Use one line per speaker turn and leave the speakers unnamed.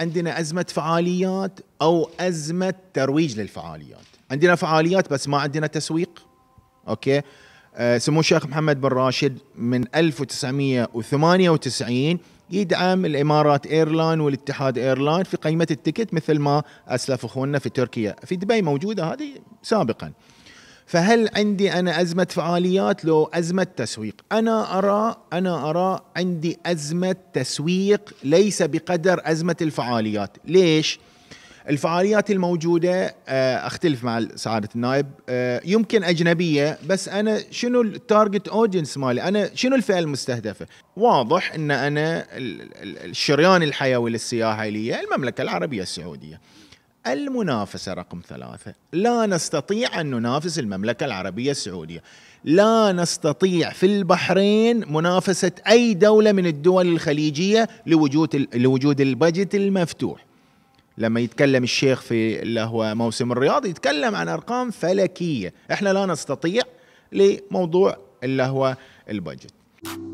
عندنا أزمة فعاليات أو أزمة ترويج للفعاليات عندنا فعاليات بس ما عندنا تسويق أوكي آه، سمو الشيخ محمد بن راشد من 1998 يدعم الامارات ايرلاين والاتحاد ايرلاين في قيمه التكت مثل ما اسلف اخونا في تركيا في دبي موجوده هذه سابقا فهل عندي انا ازمه فعاليات لو ازمه تسويق انا ارى انا ارى عندي ازمه تسويق ليس بقدر ازمه الفعاليات ليش الفعاليات الموجوده آه، اختلف مع سعاده النائب آه، يمكن اجنبيه بس انا شنو التارجت اودينس مالي انا شنو الفئه المستهدفه واضح ان انا الشريان الحيوي للسياحه لي المملكه العربيه السعوديه المنافسة رقم ثلاثة لا نستطيع أن ننافس المملكة العربية السعودية لا نستطيع في البحرين منافسة أي دولة من الدول الخليجية لوجود, لوجود البجت المفتوح لما يتكلم الشيخ في اللي هو موسم الرياض يتكلم عن أرقام فلكية احنا لا نستطيع لموضوع اللي هو البجت